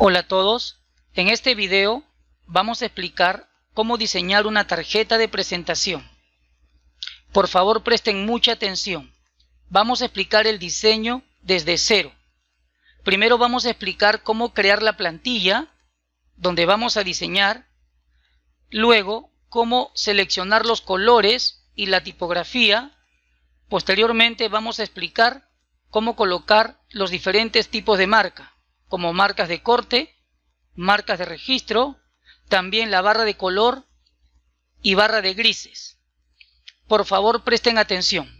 Hola a todos, en este video vamos a explicar cómo diseñar una tarjeta de presentación. Por favor presten mucha atención, vamos a explicar el diseño desde cero. Primero vamos a explicar cómo crear la plantilla, donde vamos a diseñar, luego cómo seleccionar los colores y la tipografía, posteriormente vamos a explicar cómo colocar los diferentes tipos de marca como marcas de corte, marcas de registro, también la barra de color y barra de grises. Por favor, presten atención.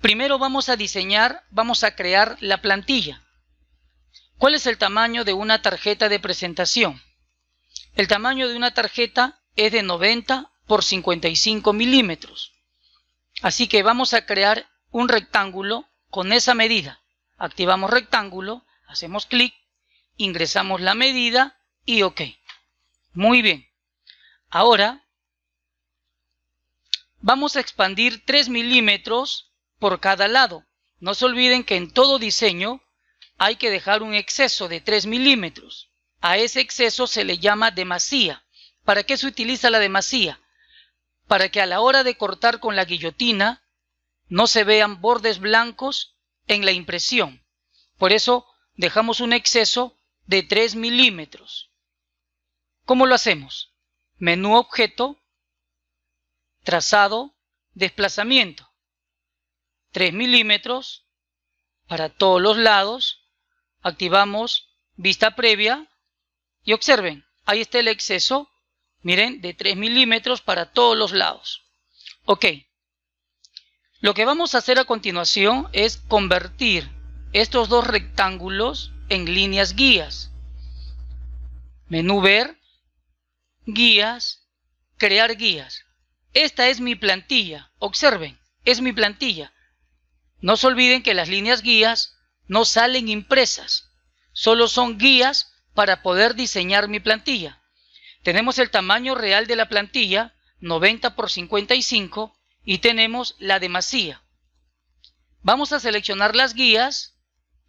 Primero vamos a diseñar, vamos a crear la plantilla. ¿Cuál es el tamaño de una tarjeta de presentación? El tamaño de una tarjeta es de 90 por 55 milímetros. Así que vamos a crear un rectángulo con esa medida. Activamos rectángulo Hacemos clic, ingresamos la medida y OK. Muy bien. Ahora vamos a expandir 3 milímetros por cada lado. No se olviden que en todo diseño hay que dejar un exceso de 3 milímetros. A ese exceso se le llama demasía. ¿Para qué se utiliza la demasía? Para que a la hora de cortar con la guillotina no se vean bordes blancos en la impresión. Por eso dejamos un exceso de 3 milímetros. ¿Cómo lo hacemos? Menú objeto, trazado, desplazamiento. 3 milímetros para todos los lados. Activamos vista previa y observen, ahí está el exceso, miren, de 3 milímetros para todos los lados. Ok, lo que vamos a hacer a continuación es convertir estos dos rectángulos en líneas guías. Menú ver, guías, crear guías. Esta es mi plantilla, observen, es mi plantilla. No se olviden que las líneas guías no salen impresas, solo son guías para poder diseñar mi plantilla. Tenemos el tamaño real de la plantilla, 90 por 55, y tenemos la demasía. Vamos a seleccionar las guías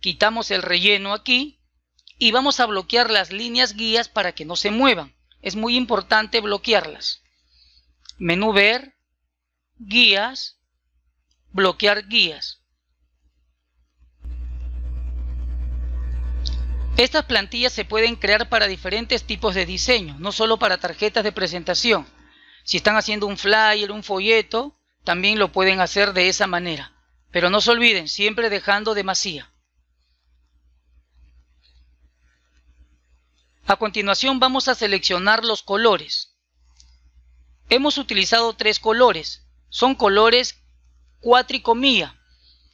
quitamos el relleno aquí y vamos a bloquear las líneas guías para que no se muevan. Es muy importante bloquearlas. Menú ver, guías, bloquear guías. Estas plantillas se pueden crear para diferentes tipos de diseño, no solo para tarjetas de presentación. Si están haciendo un flyer, un folleto, también lo pueden hacer de esa manera. Pero no se olviden, siempre dejando demasiada. A continuación vamos a seleccionar los colores. Hemos utilizado tres colores. Son colores cuatricomía.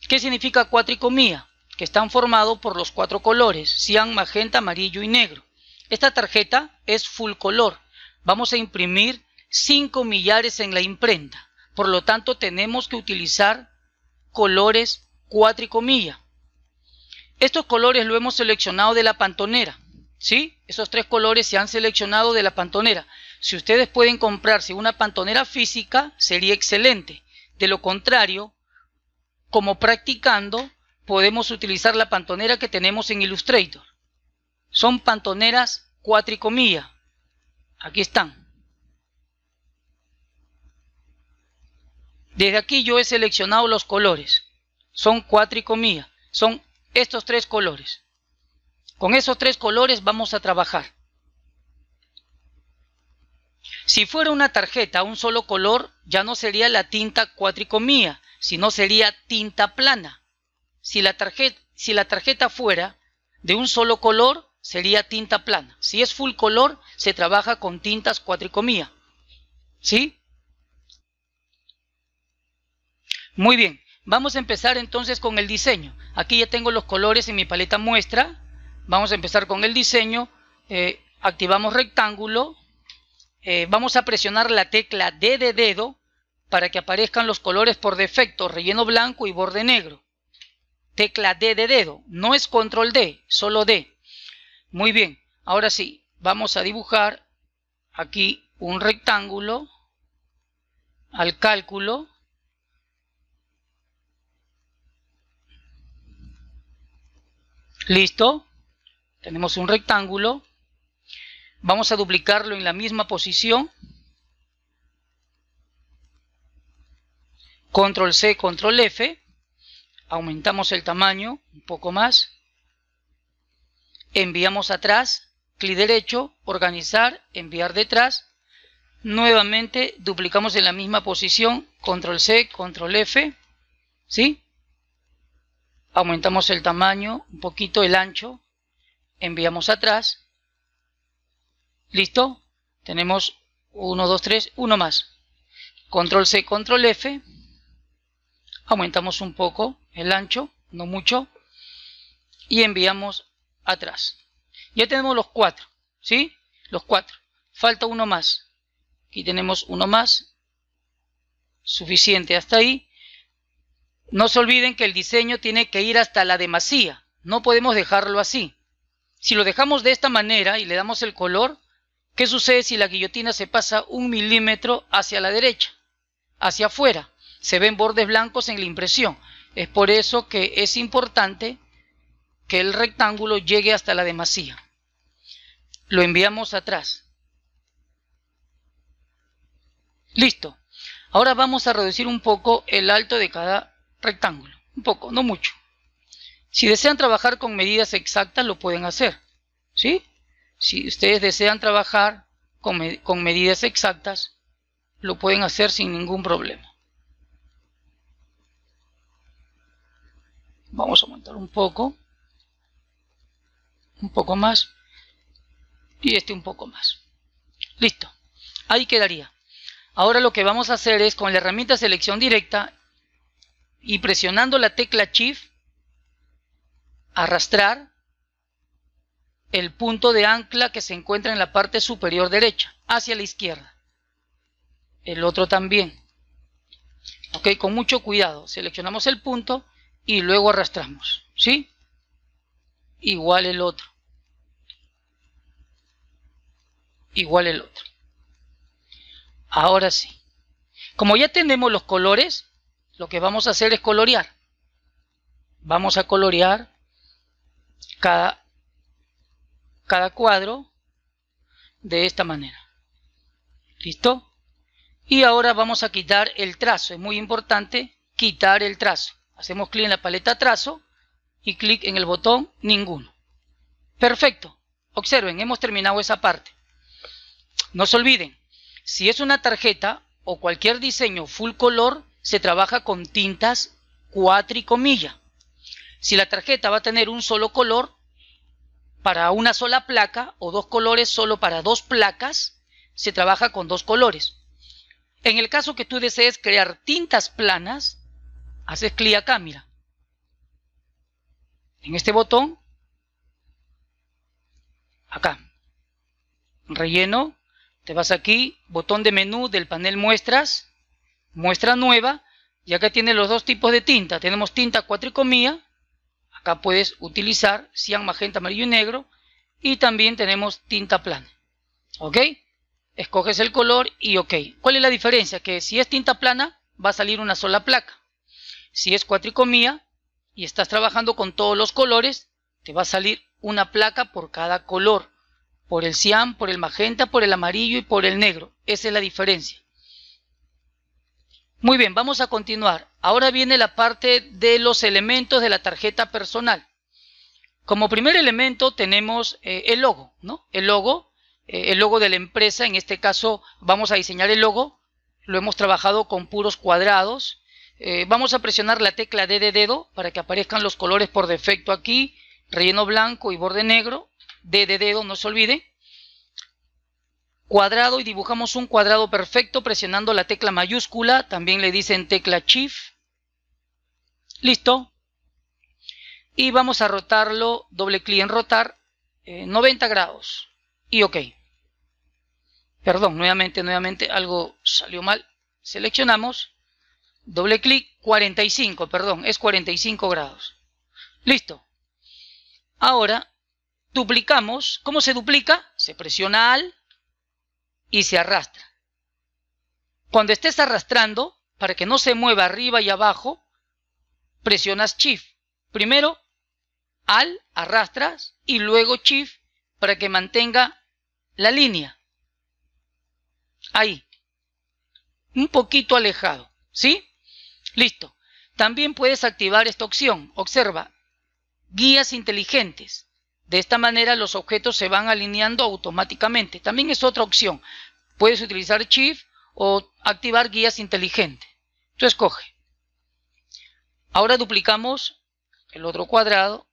¿Qué significa cuatricomía? Que están formados por los cuatro colores, cian, magenta, amarillo y negro. Esta tarjeta es full color. Vamos a imprimir 5 millares en la imprenta. Por lo tanto, tenemos que utilizar colores cuatricomía. Estos colores lo hemos seleccionado de la pantonera. ¿Sí? Esos tres colores se han seleccionado de la pantonera. Si ustedes pueden comprarse una pantonera física, sería excelente. De lo contrario, como practicando, podemos utilizar la pantonera que tenemos en Illustrator. Son pantoneras cuatricomía. Aquí están. Desde aquí yo he seleccionado los colores. Son cuatricomía. Son estos tres colores. Con esos tres colores vamos a trabajar. Si fuera una tarjeta un solo color, ya no sería la tinta cuatricomía, sino sería tinta plana. Si la, tarjeta, si la tarjeta fuera de un solo color, sería tinta plana. Si es full color, se trabaja con tintas cuatricomía. ¿Sí? Muy bien, vamos a empezar entonces con el diseño. Aquí ya tengo los colores en mi paleta muestra. Vamos a empezar con el diseño. Eh, activamos rectángulo. Eh, vamos a presionar la tecla D de dedo para que aparezcan los colores por defecto, relleno blanco y borde negro. Tecla D de dedo. No es control D, solo D. Muy bien. Ahora sí, vamos a dibujar aquí un rectángulo al cálculo listo tenemos un rectángulo. Vamos a duplicarlo en la misma posición. Control C, Control F. Aumentamos el tamaño un poco más. Enviamos atrás, clic derecho, organizar, enviar detrás. Nuevamente duplicamos en la misma posición, control C, control F, ¿sí? Aumentamos el tamaño, un poquito el ancho, enviamos atrás. ¿Listo? Tenemos 1, 2, 3, uno más. Control C, Control F. Aumentamos un poco el ancho, no mucho. Y enviamos atrás. Ya tenemos los 4, ¿sí? Los cuatro Falta uno más. Aquí tenemos uno más. Suficiente hasta ahí. No se olviden que el diseño tiene que ir hasta la demasía. No podemos dejarlo así. Si lo dejamos de esta manera y le damos el color, ¿qué sucede si la guillotina se pasa un milímetro hacia la derecha? Hacia afuera. Se ven bordes blancos en la impresión. Es por eso que es importante que el rectángulo llegue hasta la demasía. Lo enviamos atrás. Listo. Ahora vamos a reducir un poco el alto de cada rectángulo. Un poco, no mucho. Si desean trabajar con medidas exactas, lo pueden hacer. ¿Sí? Si ustedes desean trabajar con, con medidas exactas, lo pueden hacer sin ningún problema. Vamos a aumentar un poco. Un poco más. Y este un poco más. Listo. Ahí quedaría. Ahora lo que vamos a hacer es con la herramienta selección directa y presionando la tecla Shift arrastrar el punto de ancla que se encuentra en la parte superior derecha, hacia la izquierda. El otro también. Ok, con mucho cuidado. Seleccionamos el punto y luego arrastramos. ¿Sí? Igual el otro. Igual el otro. Ahora sí. Como ya tenemos los colores, lo que vamos a hacer es colorear. Vamos a colorear cada, cuadro de esta manera. ¿Listo? Y ahora vamos a quitar el trazo. Es muy importante quitar el trazo. Hacemos clic en la paleta trazo y clic en el botón ninguno. Perfecto. Observen, hemos terminado esa parte. No se olviden, si es una tarjeta o cualquier diseño full color, se trabaja con tintas cuatricomilla si la tarjeta va a tener un solo color para una sola placa o dos colores solo para dos placas, se trabaja con dos colores. En el caso que tú desees crear tintas planas, haces clic acá, mira. En este botón, acá, relleno, te vas aquí, botón de menú del panel muestras, muestra nueva, y acá tiene los dos tipos de tinta. Tenemos tinta cuatricomía Acá puedes utilizar cian, magenta, amarillo y negro. Y también tenemos tinta plana. ¿Ok? Escoges el color y ok. ¿Cuál es la diferencia? Que si es tinta plana, va a salir una sola placa. Si es cuatricomía y estás trabajando con todos los colores, te va a salir una placa por cada color. Por el cian, por el magenta, por el amarillo y por el negro. Esa es la diferencia. Muy bien, vamos a continuar. Ahora viene la parte de los elementos de la tarjeta personal. Como primer elemento tenemos eh, el logo, ¿no? El logo, eh, el logo de la empresa, en este caso vamos a diseñar el logo, lo hemos trabajado con puros cuadrados. Eh, vamos a presionar la tecla D de dedo para que aparezcan los colores por defecto aquí, relleno blanco y borde negro, D de dedo, no se olvide cuadrado y dibujamos un cuadrado perfecto presionando la tecla mayúscula, también le dicen tecla shift. Listo. Y vamos a rotarlo, doble clic en rotar, 90 eh, grados. Y ok. Perdón, nuevamente, nuevamente, algo salió mal. Seleccionamos, doble clic, 45, perdón, es 45 grados. Listo. Ahora, duplicamos. ¿Cómo se duplica? Se presiona al y se arrastra. Cuando estés arrastrando, para que no se mueva arriba y abajo, presionas Shift. Primero, al, arrastras, y luego Shift para que mantenga la línea. Ahí. Un poquito alejado. ¿Sí? Listo. También puedes activar esta opción. Observa. Guías inteligentes. De esta manera los objetos se van alineando automáticamente. También es otra opción. Puedes utilizar Shift o activar guías inteligentes. Tú escoge. Ahora duplicamos el otro cuadrado.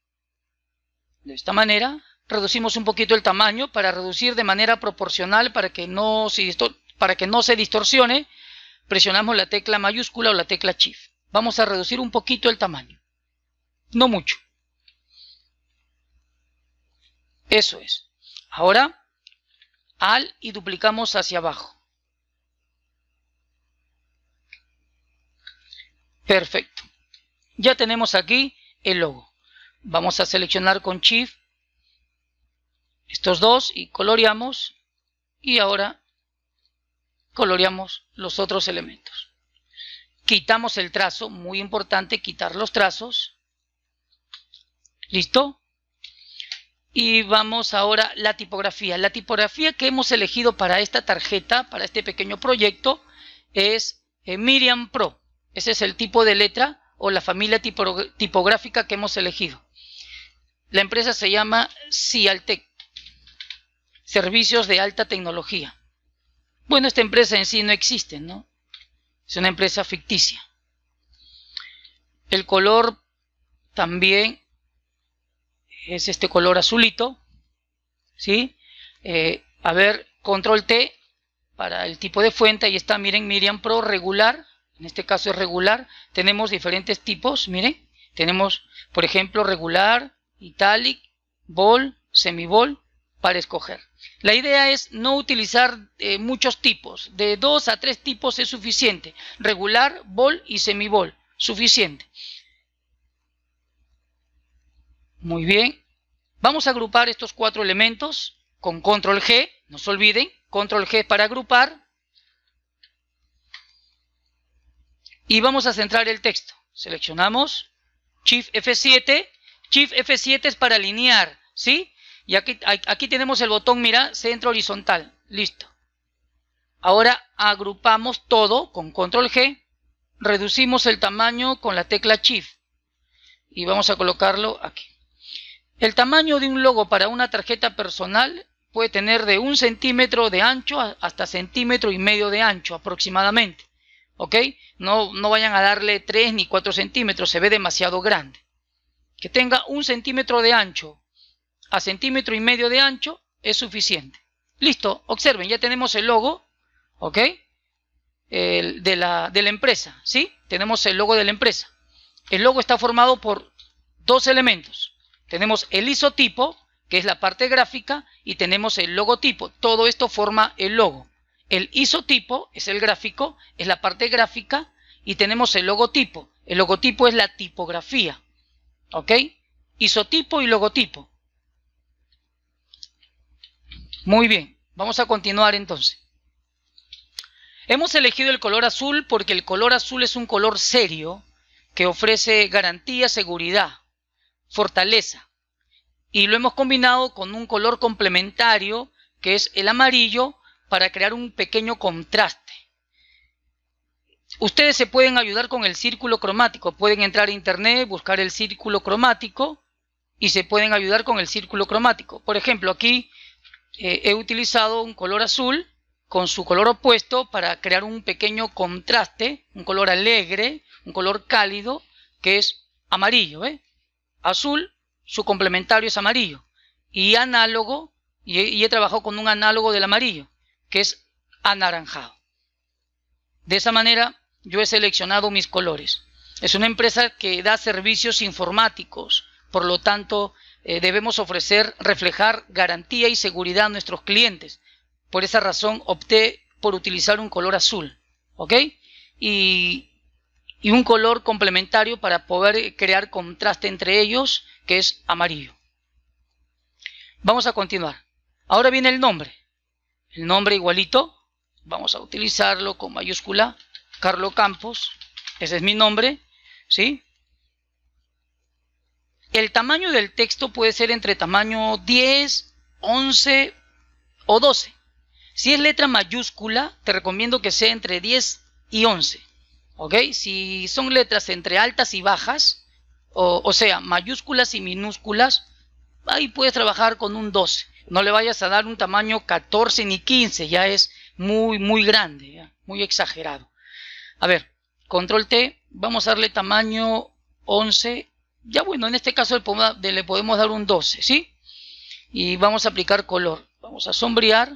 De esta manera reducimos un poquito el tamaño para reducir de manera proporcional para que no se, para que no se distorsione. Presionamos la tecla mayúscula o la tecla Shift. Vamos a reducir un poquito el tamaño. No mucho. Eso es. Ahora, al y duplicamos hacia abajo. Perfecto. Ya tenemos aquí el logo. Vamos a seleccionar con Shift estos dos y coloreamos. Y ahora coloreamos los otros elementos. Quitamos el trazo, muy importante quitar los trazos. ¿Listo? Y vamos ahora a la tipografía. La tipografía que hemos elegido para esta tarjeta, para este pequeño proyecto, es eh, Miriam Pro. Ese es el tipo de letra o la familia tipográfica que hemos elegido. La empresa se llama Cialtec, Servicios de Alta Tecnología. Bueno, esta empresa en sí no existe, ¿no? Es una empresa ficticia. El color también es este color azulito, ¿sí? Eh, a ver, control T para el tipo de fuente, ahí está, miren, Miriam Pro regular, en este caso es regular, tenemos diferentes tipos, miren, tenemos, por ejemplo, regular, italic, Semi semibol, para escoger. La idea es no utilizar eh, muchos tipos, de dos a tres tipos es suficiente, regular, bol y semibol, suficiente. Muy bien. Vamos a agrupar estos cuatro elementos con control G. No se olviden, control G para agrupar. Y vamos a centrar el texto. Seleccionamos Shift F7. Shift F7 es para alinear, ¿sí? Y aquí, aquí tenemos el botón, mira, centro horizontal. Listo. Ahora agrupamos todo con control G. Reducimos el tamaño con la tecla Shift. Y vamos a colocarlo aquí. El tamaño de un logo para una tarjeta personal puede tener de un centímetro de ancho hasta centímetro y medio de ancho aproximadamente. ¿Ok? No, no vayan a darle tres ni cuatro centímetros, se ve demasiado grande. Que tenga un centímetro de ancho a centímetro y medio de ancho es suficiente. Listo, observen, ya tenemos el logo, ¿ok? de, la, de la empresa, ¿sí? Tenemos el logo de la empresa. El logo está formado por dos elementos tenemos el isotipo, que es la parte gráfica, y tenemos el logotipo. Todo esto forma el logo. El isotipo es el gráfico, es la parte gráfica, y tenemos el logotipo. El logotipo es la tipografía. ¿Ok? Isotipo y logotipo. Muy bien, vamos a continuar entonces. Hemos elegido el color azul porque el color azul es un color serio que ofrece garantía, seguridad fortaleza. Y lo hemos combinado con un color complementario, que es el amarillo, para crear un pequeño contraste. Ustedes se pueden ayudar con el círculo cromático. Pueden entrar a internet, buscar el círculo cromático y se pueden ayudar con el círculo cromático. Por ejemplo, aquí eh, he utilizado un color azul con su color opuesto para crear un pequeño contraste, un color alegre, un color cálido, que es amarillo. ¿eh? azul, su complementario es amarillo. Y análogo, y, he trabajado con un análogo del amarillo, que es anaranjado. De esa manera yo he seleccionado mis colores. Es una empresa que da servicios informáticos, por lo tanto eh, debemos ofrecer, reflejar garantía y seguridad a nuestros clientes. Por esa razón opté por utilizar un color azul, ¿ok? Y y un color complementario para poder crear contraste entre ellos, que es amarillo. Vamos a continuar. Ahora viene el nombre. El nombre igualito. Vamos a utilizarlo con mayúscula. Carlo Campos. Ese es mi nombre. ¿Sí? El tamaño del texto puede ser entre tamaño 10, 11 o 12. Si es letra mayúscula, te recomiendo que sea entre 10 y 11. ¿Ok? Si son letras entre altas y bajas, o, sea, mayúsculas y minúsculas, ahí puedes trabajar con un 12. No le vayas a dar un tamaño 14 ni 15, ya es muy, muy grande, muy exagerado. A ver, control T, vamos a darle tamaño 11. Ya bueno, en este caso le podemos dar un 12, ¿sí? Y vamos a aplicar color. Vamos a sombrear,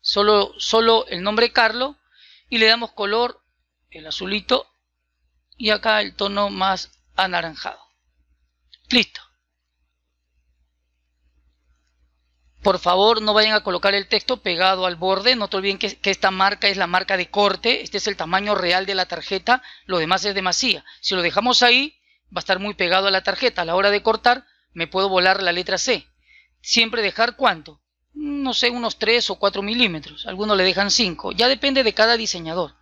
solo, solo el nombre Carlos, y le damos color el azulito y acá el tono más anaranjado. Listo. Por favor, no vayan a colocar el texto pegado al borde. No te olviden que, esta marca es la marca de corte. Este es el tamaño real de la tarjeta. Lo demás es demasiado Si lo dejamos ahí, va a estar muy pegado a la tarjeta. A la hora de cortar, me puedo volar la letra C. Siempre dejar cuánto? No sé, unos 3 o 4 milímetros. Algunos le dejan 5. Ya depende de cada diseñador.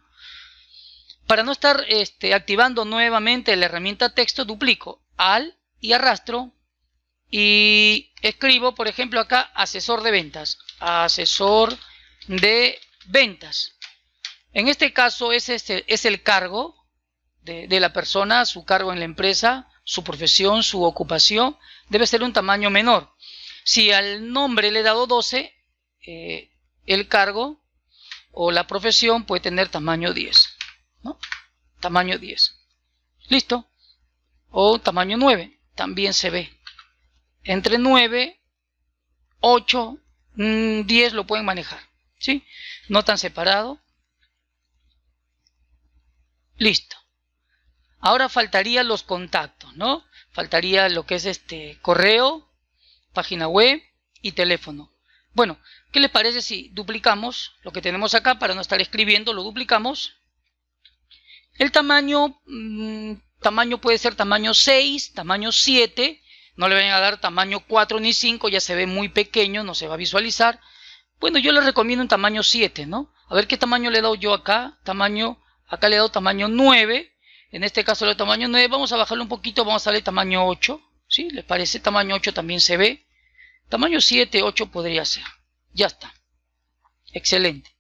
Para no estar este, activando nuevamente la herramienta texto, duplico al y arrastro y escribo, por ejemplo, acá asesor de ventas. Asesor de ventas. En este caso es, es el cargo de, la persona, su cargo en la empresa, su profesión, su ocupación. Debe ser un tamaño menor. Si al nombre le he dado 12, eh, el cargo o la profesión puede tener tamaño 10. Tamaño 10. ¿Listo? O tamaño 9, también se ve. Entre 9, 8, 10 lo pueden manejar, ¿sí? No tan separado. Listo. Ahora faltarían los contactos, ¿no? Faltaría lo que es este correo, página web y teléfono. Bueno, ¿qué les parece si duplicamos lo que tenemos acá para no estar escribiendo? Lo duplicamos el tamaño, mm, tamaño puede ser tamaño 6, tamaño 7, no le vayan a dar tamaño 4 ni 5, ya se ve muy pequeño, no se va a visualizar. Bueno, yo le recomiendo un tamaño 7, ¿no? A ver qué tamaño le he dado yo acá, tamaño, acá le he dado tamaño 9, en este caso le he tamaño 9, vamos a bajarlo un poquito, vamos a darle tamaño 8, ¿sí? ¿Les parece? Tamaño 8 también se ve, tamaño 7, 8 podría ser, ya está, excelente.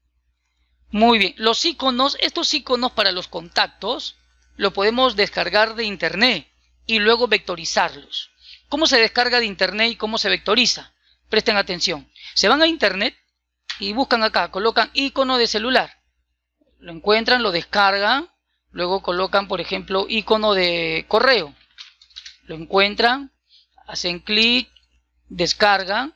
Muy bien, los iconos, estos iconos para los contactos, lo podemos descargar de internet y luego vectorizarlos. ¿Cómo se descarga de internet y cómo se vectoriza? Presten atención. Se van a internet y buscan acá, colocan icono de celular. Lo encuentran, lo descargan, luego colocan, por ejemplo, icono de correo. Lo encuentran, hacen clic, descargan,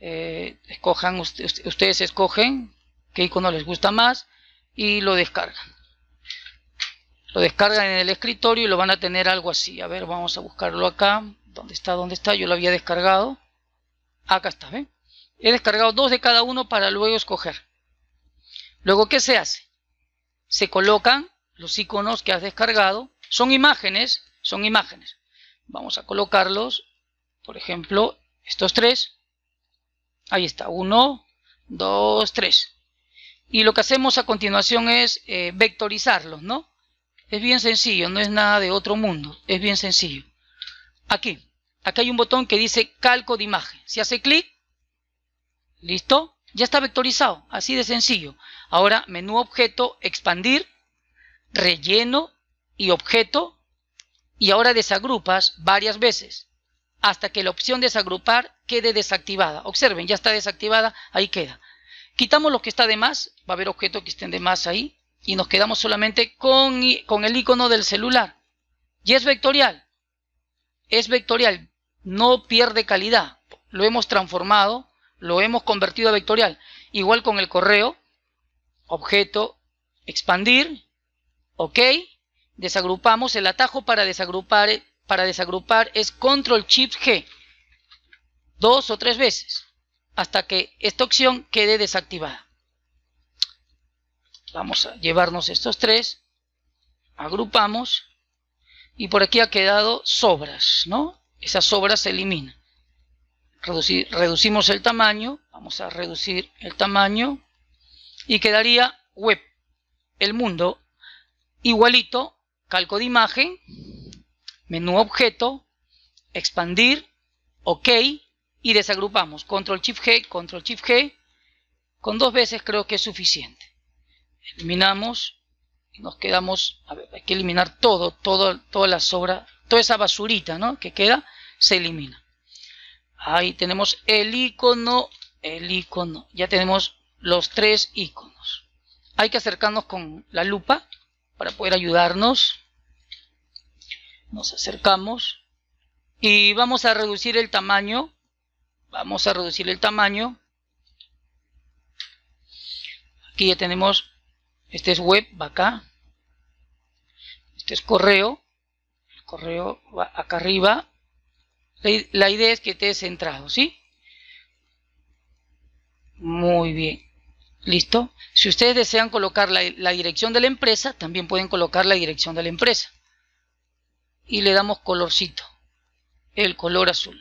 eh, escojan, ustedes escogen, qué icono les gusta más y lo descargan. Lo descargan en el escritorio y lo van a tener algo así. A ver, vamos a buscarlo acá. ¿Dónde está? ¿Dónde está? Yo lo había descargado. Acá está, ¿ven? He descargado dos de cada uno para luego escoger. Luego, ¿qué se hace? Se colocan los iconos que has descargado. Son imágenes, son imágenes. Vamos a colocarlos, por ejemplo, estos tres. Ahí está, uno, dos, tres y lo que hacemos a continuación es eh, vectorizarlos, ¿no? Es bien sencillo, no es nada de otro mundo, es bien sencillo. Aquí, aquí hay un botón que dice calco de imagen. Si hace clic, listo, ya está vectorizado, así de sencillo. Ahora, menú objeto, expandir, relleno y objeto, y ahora desagrupas varias veces hasta que la opción desagrupar quede desactivada. Observen, ya está desactivada, ahí queda. Quitamos lo que está de más, va a haber objetos que estén de más ahí, y nos quedamos solamente con, con el icono del celular. Y es vectorial, es vectorial, no pierde calidad. Lo hemos transformado, lo hemos convertido a vectorial. Igual con el correo, objeto, expandir, ok, desagrupamos, el atajo para desagrupar, para desagrupar es control chip G, dos o tres veces hasta que esta opción quede desactivada. Vamos a llevarnos estos tres, agrupamos y por aquí ha quedado sobras, ¿no? Esas sobras se eliminan. reducimos el tamaño, vamos a reducir el tamaño y quedaría web, el mundo, igualito, calco de imagen, menú objeto, expandir, ok, y desagrupamos. Control Shift G, Control Shift G. Con dos veces creo que es suficiente. Eliminamos. Y nos quedamos. A ver, hay que eliminar todo, todo, toda la sobra, toda esa basurita ¿no? que queda, se elimina. Ahí tenemos el icono, el icono. Ya tenemos los tres iconos. Hay que acercarnos con la lupa para poder ayudarnos. Nos acercamos y vamos a reducir el tamaño Vamos a reducir el tamaño. Aquí ya tenemos, este es web, va acá. Este es correo. El correo va acá arriba. La idea es que esté centrado, ¿sí? Muy bien. ¿Listo? Si ustedes desean colocar la, la, dirección de la empresa, también pueden colocar la dirección de la empresa. Y le damos colorcito, el color azul.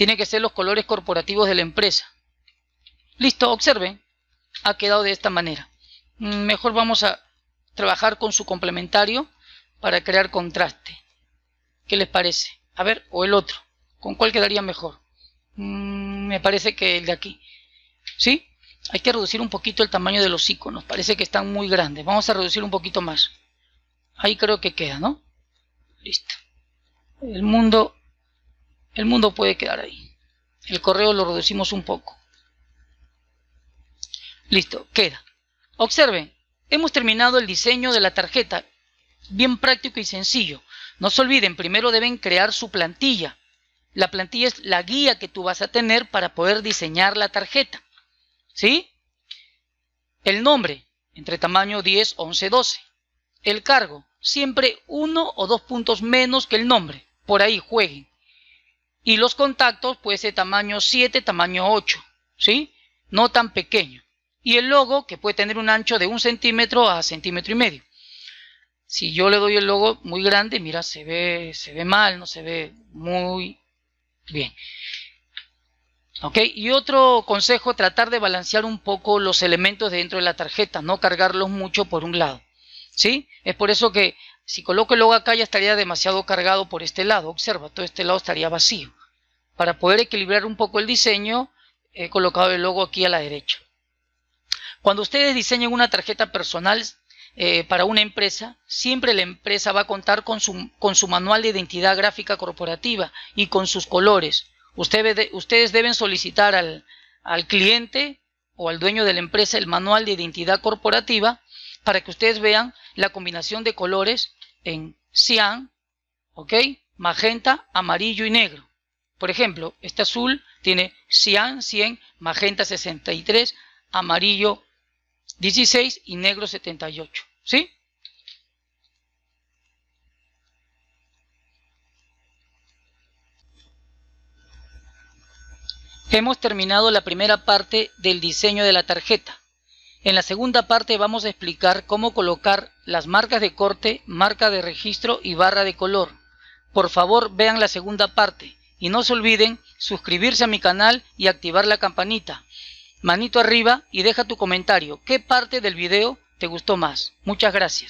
Tiene que ser los colores corporativos de la empresa. Listo, observen. Ha quedado de esta manera. Mm, mejor vamos a trabajar con su complementario para crear contraste. ¿Qué les parece? A ver, o el otro. ¿Con cuál quedaría mejor? Mm, me parece que el de aquí. ¿Sí? Hay que reducir un poquito el tamaño de los iconos. Parece que están muy grandes. Vamos a reducir un poquito más. Ahí creo que queda, ¿no? Listo. El mundo el mundo puede quedar ahí. El correo lo reducimos un poco. Listo, queda. Observen, hemos terminado el diseño de la tarjeta. Bien práctico y sencillo. No se olviden, primero deben crear su plantilla. La plantilla es la guía que tú vas a tener para poder diseñar la tarjeta. ¿Sí? El nombre, entre tamaño 10, 11, 12. El cargo, siempre uno o dos puntos menos que el nombre. Por ahí jueguen y los contactos pues ser tamaño 7, tamaño 8, ¿sí? No tan pequeño. Y el logo que puede tener un ancho de un centímetro a centímetro y medio. Si yo le doy el logo muy grande, mira, se ve, se ve mal, no se ve muy bien. ¿Ok? Y otro consejo, tratar de balancear un poco los elementos dentro de la tarjeta, no cargarlos mucho por un lado. ¿Sí? Es por eso que si coloco el logo acá ya estaría demasiado cargado por este lado. Observa, todo este lado estaría vacío. Para poder equilibrar un poco el diseño, he colocado el logo aquí a la derecha. Cuando ustedes diseñen una tarjeta personal eh, para una empresa, siempre la empresa va a contar con su, con su manual de identidad gráfica corporativa y con sus colores. Ustedes, ustedes deben solicitar al, al cliente o al dueño de la empresa el manual de identidad corporativa para que ustedes vean la combinación de colores en cian, ¿ok? Magenta, amarillo y negro. Por ejemplo, este azul tiene cian 100, magenta 63, amarillo 16 y negro 78, ¿sí? Hemos terminado la primera parte del diseño de la tarjeta. En la segunda parte vamos a explicar cómo colocar las marcas de corte, marca de registro y barra de color. Por favor vean la segunda parte y no se olviden suscribirse a mi canal y activar la campanita. Manito arriba y deja tu comentario. ¿Qué parte del video te gustó más? Muchas gracias.